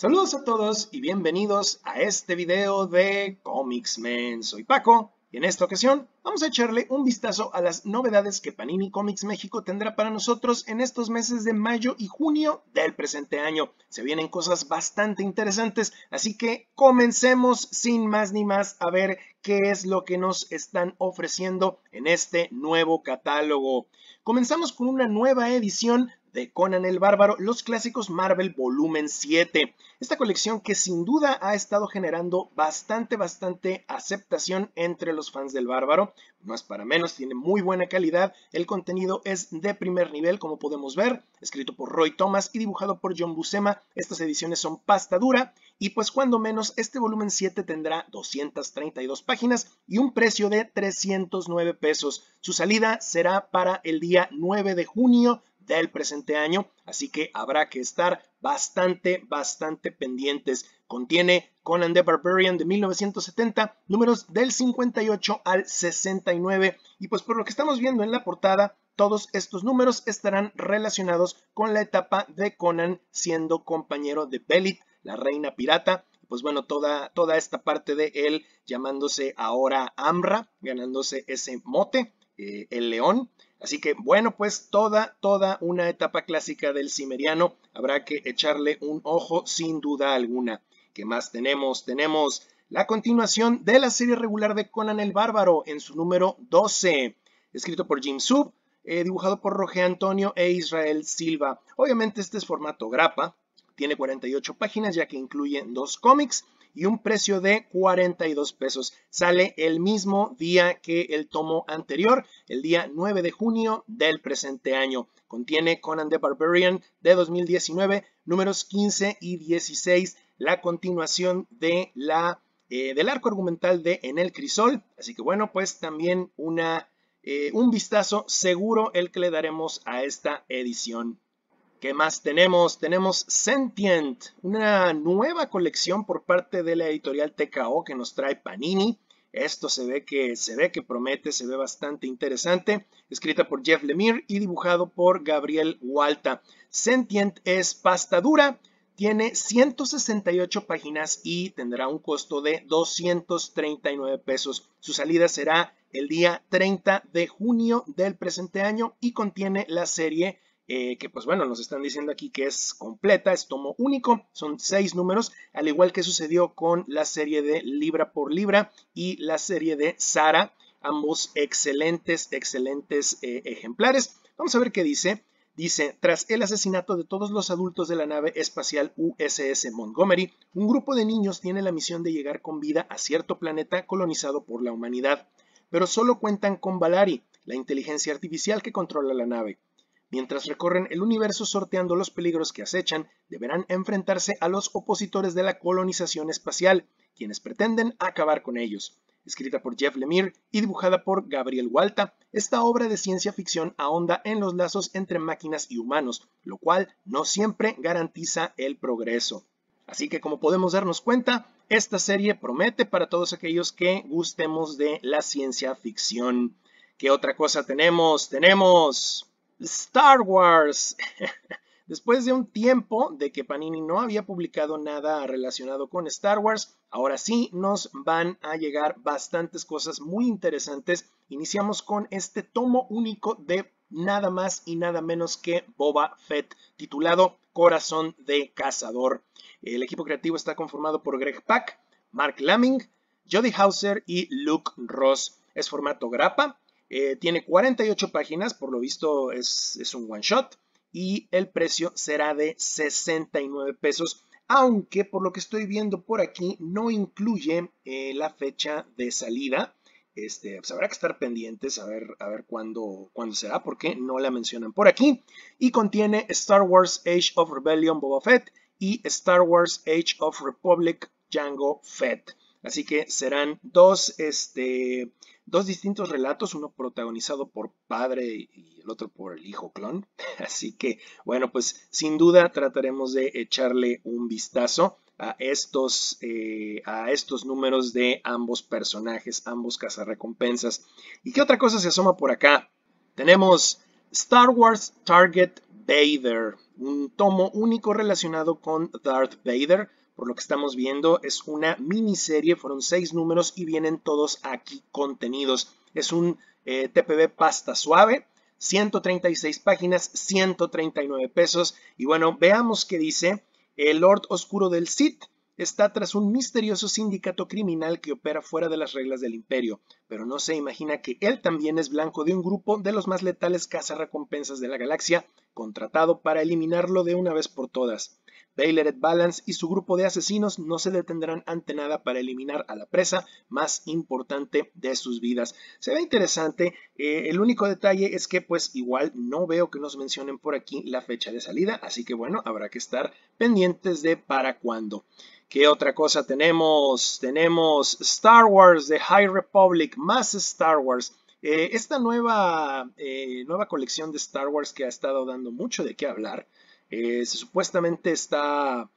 Saludos a todos y bienvenidos a este video de Comics Men. Soy Paco y en esta ocasión vamos a echarle un vistazo a las novedades que Panini Comics México tendrá para nosotros en estos meses de mayo y junio del presente año. Se vienen cosas bastante interesantes, así que comencemos sin más ni más a ver qué es lo que nos están ofreciendo en este nuevo catálogo. Comenzamos con una nueva edición de Conan el Bárbaro, los clásicos Marvel volumen 7. Esta colección que sin duda ha estado generando bastante, bastante aceptación entre los fans del Bárbaro. No es para menos, tiene muy buena calidad. El contenido es de primer nivel, como podemos ver, escrito por Roy Thomas y dibujado por John Buscema. Estas ediciones son pasta dura y pues cuando menos este volumen 7 tendrá 232 páginas y un precio de 309 pesos. Su salida será para el día 9 de junio del presente año, así que habrá que estar bastante, bastante pendientes. Contiene Conan the Barbarian de 1970, números del 58 al 69, y pues por lo que estamos viendo en la portada, todos estos números estarán relacionados con la etapa de Conan siendo compañero de Belit, la reina pirata, pues bueno, toda, toda esta parte de él llamándose ahora Amra, ganándose ese mote, eh, el león. Así que bueno, pues toda, toda una etapa clásica del cimeriano, habrá que echarle un ojo sin duda alguna. ¿Qué más tenemos? Tenemos la continuación de la serie regular de Conan el Bárbaro en su número 12, escrito por Jim Sub, eh, dibujado por Roger Antonio e Israel Silva. Obviamente este es formato grapa, tiene 48 páginas ya que incluye dos cómics y un precio de 42 pesos. Sale el mismo día que el tomo anterior, el día 9 de junio del presente año. Contiene Conan the Barbarian de 2019, números 15 y 16, la continuación de la, eh, del arco argumental de En el Crisol. Así que bueno, pues también una, eh, un vistazo seguro el que le daremos a esta edición. ¿Qué más tenemos? Tenemos Sentient, una nueva colección por parte de la editorial TKO que nos trae Panini. Esto se ve que se ve que promete, se ve bastante interesante, escrita por Jeff Lemire y dibujado por Gabriel Walta. Sentient es pasta dura, tiene 168 páginas y tendrá un costo de 239 pesos. Su salida será el día 30 de junio del presente año y contiene la serie eh, que pues bueno, nos están diciendo aquí que es completa, es tomo único, son seis números, al igual que sucedió con la serie de Libra por Libra y la serie de Sara, ambos excelentes, excelentes eh, ejemplares. Vamos a ver qué dice. Dice, tras el asesinato de todos los adultos de la nave espacial USS Montgomery, un grupo de niños tiene la misión de llegar con vida a cierto planeta colonizado por la humanidad, pero solo cuentan con Valari, la inteligencia artificial que controla la nave. Mientras recorren el universo sorteando los peligros que acechan, deberán enfrentarse a los opositores de la colonización espacial, quienes pretenden acabar con ellos. Escrita por Jeff Lemire y dibujada por Gabriel Walta, esta obra de ciencia ficción ahonda en los lazos entre máquinas y humanos, lo cual no siempre garantiza el progreso. Así que como podemos darnos cuenta, esta serie promete para todos aquellos que gustemos de la ciencia ficción. ¿Qué otra cosa tenemos? Tenemos... Star Wars. Después de un tiempo de que Panini no había publicado nada relacionado con Star Wars, ahora sí nos van a llegar bastantes cosas muy interesantes. Iniciamos con este tomo único de nada más y nada menos que Boba Fett, titulado Corazón de Cazador. El equipo creativo está conformado por Greg Pack, Mark Laming, Jody Hauser y Luke Ross. Es formato grapa, eh, tiene 48 páginas, por lo visto es, un one shot y el precio será de 69 pesos, aunque por lo que estoy viendo por aquí no incluye eh, la fecha de salida. Este, pues habrá que estar pendientes a ver, a ver cuándo, cuándo, será, porque no la mencionan por aquí. Y contiene Star Wars Age of Rebellion Boba Fett y Star Wars Age of Republic Django Fett. Así que serán dos, este, dos distintos relatos, uno protagonizado por padre y el otro por el hijo clon. Así que, bueno, pues sin duda trataremos de echarle un vistazo a estos, eh, a estos números de ambos personajes, ambos cazarrecompensas. ¿Y qué otra cosa se asoma por acá? Tenemos Star Wars Target Vader, un tomo único relacionado con Darth Vader. Por lo que estamos viendo es una miniserie, fueron seis números y vienen todos aquí contenidos. Es un eh, TPB pasta suave, 136 páginas, 139 pesos. Y bueno, veamos qué dice el Lord Oscuro del Sith está tras un misterioso sindicato criminal que opera fuera de las reglas del imperio, pero no se imagina que él también es blanco de un grupo de los más letales cazarrecompensas de la galaxia, contratado para eliminarlo de una vez por todas. Baylor et Balance y su grupo de asesinos no se detendrán ante nada para eliminar a la presa más importante de sus vidas. Se ve interesante, eh, el único detalle es que pues igual no veo que nos mencionen por aquí la fecha de salida, así que bueno, habrá que estar pendientes de para cuándo. ¿Qué otra cosa tenemos? Tenemos Star Wars The High Republic, más Star Wars. Eh, esta nueva, eh, nueva colección de Star Wars que ha estado dando mucho de qué hablar, eh, supuestamente está,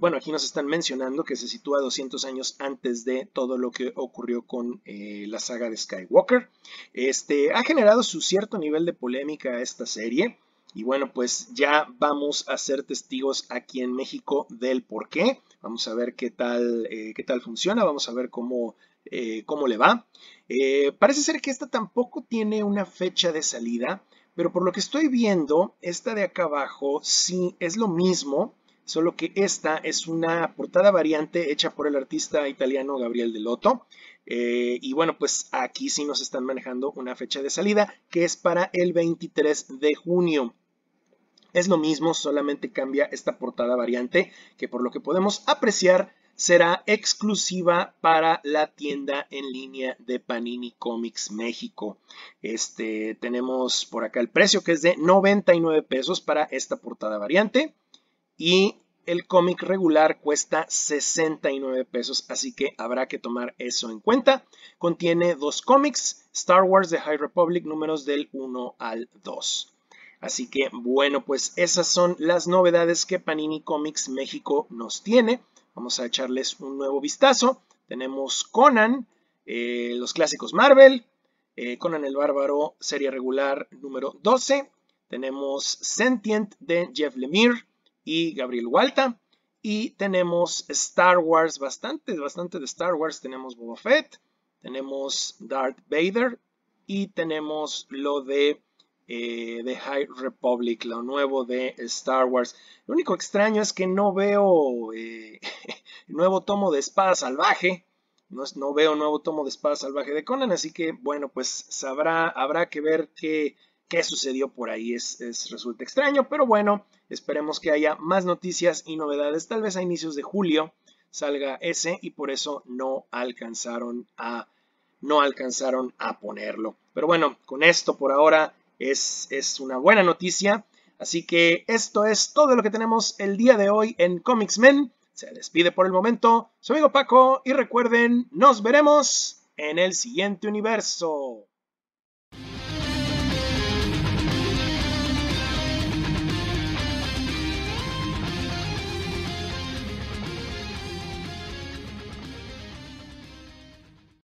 bueno, aquí nos están mencionando que se sitúa 200 años antes de todo lo que ocurrió con la saga de Skywalker. Este, ha generado su cierto nivel de polémica esta serie. Y bueno, pues ya vamos a ser testigos aquí en México del por qué. Vamos a ver qué tal, eh, qué tal funciona, vamos a ver cómo, eh, cómo le va. Eh, parece ser que esta tampoco tiene una fecha de salida, pero por lo que estoy viendo, esta de acá abajo sí es lo mismo, solo que esta es una portada variante hecha por el artista italiano Gabriel Delotto. y bueno, pues aquí sí nos están manejando una fecha de salida que es para el 23 de junio. Es lo mismo, solamente cambia esta portada variante que por lo que podemos apreciar será exclusiva para la tienda en línea de Panini Comics México. Este, tenemos por acá el precio que es de 99 pesos para esta portada variante y el cómic regular cuesta 69 pesos, así que habrá que tomar eso en cuenta. Contiene dos cómics, Star Wars The High Republic números del 1 al 2. Así que bueno, pues esas son las novedades que Panini Comics México nos tiene. Vamos a echarles un nuevo vistazo. Tenemos Conan, eh, los clásicos Marvel, eh, Conan el Bárbaro, serie regular número 12. Tenemos Sentient de Jeff Lemire y Gabriel Walta. Y tenemos Star Wars, bastante, bastante de Star Wars. Tenemos Boba Fett, tenemos Darth Vader y tenemos lo de eh, de High Republic, lo nuevo de Star Wars. Lo único extraño es que no veo eh, nuevo tomo de Espada Salvaje. No, no, veo nuevo tomo de Espada Salvaje de Conan, así que bueno, pues habrá que ver qué, sucedió por ahí. resulta extraño, pero bueno, esperemos que haya más noticias y novedades. Tal vez a inicios de julio salga ese y por eso no alcanzaron a no alcanzaron a ponerlo. Pero bueno, con esto por ahora es, una buena noticia. Así que esto es todo lo que tenemos el día de hoy en Comics Men. Se despide por el momento su amigo Paco y recuerden, nos veremos en el siguiente universo.